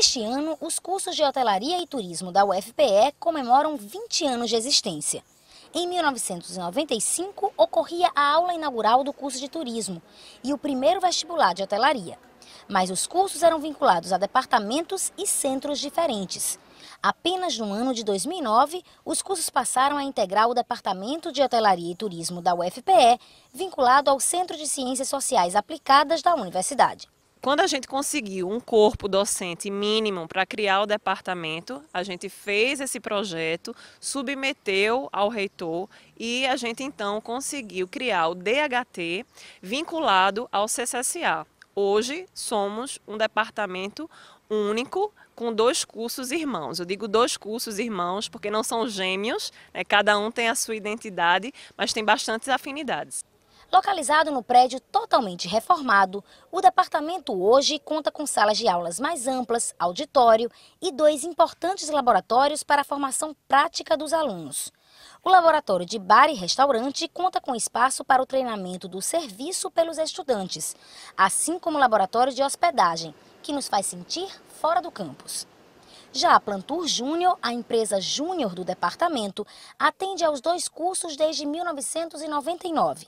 Este ano, os cursos de hotelaria e turismo da UFPE comemoram 20 anos de existência. Em 1995, ocorria a aula inaugural do curso de turismo e o primeiro vestibular de hotelaria. Mas os cursos eram vinculados a departamentos e centros diferentes. Apenas no ano de 2009, os cursos passaram a integrar o Departamento de Hotelaria e Turismo da UFPE, vinculado ao Centro de Ciências Sociais Aplicadas da Universidade quando a gente conseguiu um corpo docente mínimo para criar o departamento, a gente fez esse projeto, submeteu ao reitor e a gente então conseguiu criar o DHT vinculado ao CCSA. Hoje somos um departamento único com dois cursos irmãos. Eu digo dois cursos irmãos porque não são gêmeos, né? cada um tem a sua identidade, mas tem bastantes afinidades. Localizado no prédio totalmente reformado, o departamento hoje conta com salas de aulas mais amplas, auditório e dois importantes laboratórios para a formação prática dos alunos. O laboratório de bar e restaurante conta com espaço para o treinamento do serviço pelos estudantes, assim como o laboratório de hospedagem, que nos faz sentir fora do campus. Já a Plantur Júnior, a empresa júnior do departamento, atende aos dois cursos desde 1999.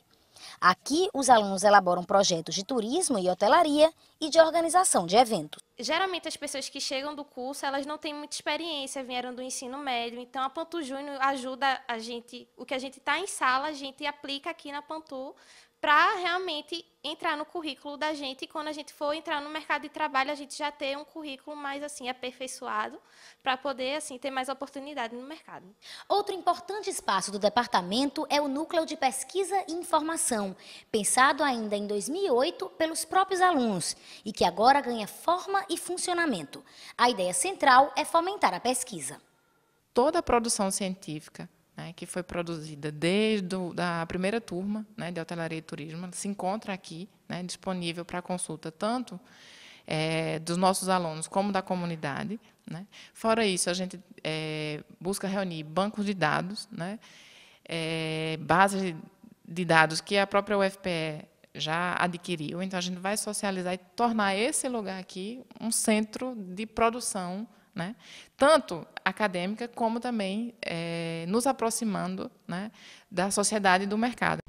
Aqui, os alunos elaboram projetos de turismo e hotelaria e de organização de eventos. Geralmente, as pessoas que chegam do curso, elas não têm muita experiência, vieram do ensino médio. Então, a Pantu Júnior ajuda a gente, o que a gente está em sala, a gente aplica aqui na Pantu para realmente entrar no currículo da gente e quando a gente for entrar no mercado de trabalho a gente já ter um currículo mais assim aperfeiçoado para poder assim ter mais oportunidade no mercado. Outro importante espaço do departamento é o núcleo de pesquisa e informação, pensado ainda em 2008 pelos próprios alunos e que agora ganha forma e funcionamento. A ideia central é fomentar a pesquisa. Toda a produção científica né, que foi produzida desde a da primeira turma né, de hotelaria e turismo, se encontra aqui, né, disponível para consulta tanto é, dos nossos alunos como da comunidade. Né? Fora isso, a gente é, busca reunir bancos de dados, né? É, bases de dados que a própria UFPE já adquiriu. Então, a gente vai socializar e tornar esse lugar aqui um centro de produção né? tanto acadêmica como também é, nos aproximando né, da sociedade e do mercado.